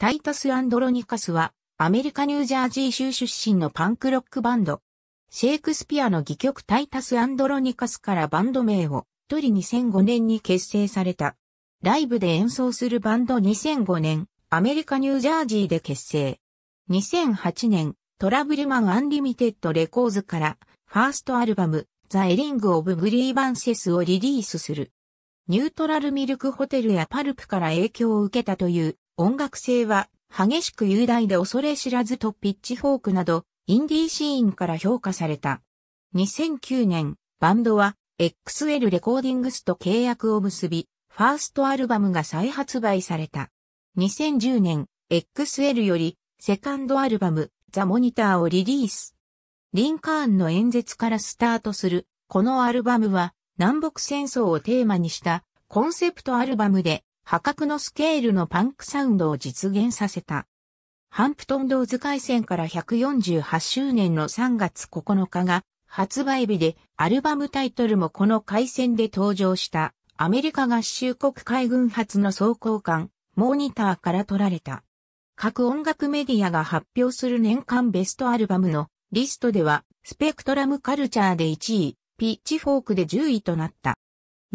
タイタス・アンドロニカスは、アメリカ・ニュージャージー州出身のパンクロックバンド。シェイクスピアの戯曲タイタス・アンドロニカスからバンド名を取り2005年に結成された。ライブで演奏するバンド2005年、アメリカ・ニュージャージーで結成。2008年、トラブルマン・アンリミテッド・レコーズから、ファーストアルバム、ザ・エリング・オブ・グリーバンセスをリリースする。ニュートラルミルクホテルやパルプから影響を受けたという音楽性は激しく雄大で恐れ知らずとピッチフォークなどインディーシーンから評価された。2009年、バンドは XL レコーディングスと契約を結び、ファーストアルバムが再発売された。2010年、XL よりセカンドアルバム、ザ・モニターをリリース。リンカーンの演説からスタートする、このアルバムは南北戦争をテーマにしたコンセプトアルバムで破格のスケールのパンクサウンドを実現させた。ハンプトンドーズ海戦から148周年の3月9日が発売日でアルバムタイトルもこの海戦で登場したアメリカ合衆国海軍発の装甲艦モニターから取られた。各音楽メディアが発表する年間ベストアルバムのリストではスペクトラムカルチャーで1位、ピッチフォークで10位となった。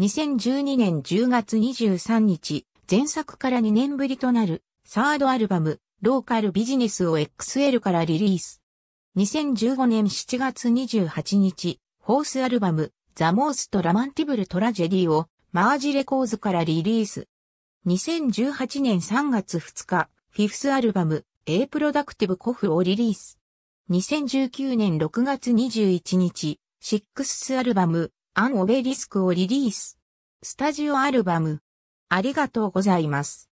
2012年10月23日、前作から2年ぶりとなる、サードアルバム、ローカルビジネスを XL からリリース。2015年7月28日、ホースアルバム、ザ・モースト・ラマンティブル・トラジェディを、マージレコーズからリリース。2018年3月2日、フィフスアルバム、A プロダクティブ・コフをリリース。2019年6月21日、シックスアルバム、アンオベリスクをリリース。スタジオアルバム。ありがとうございます。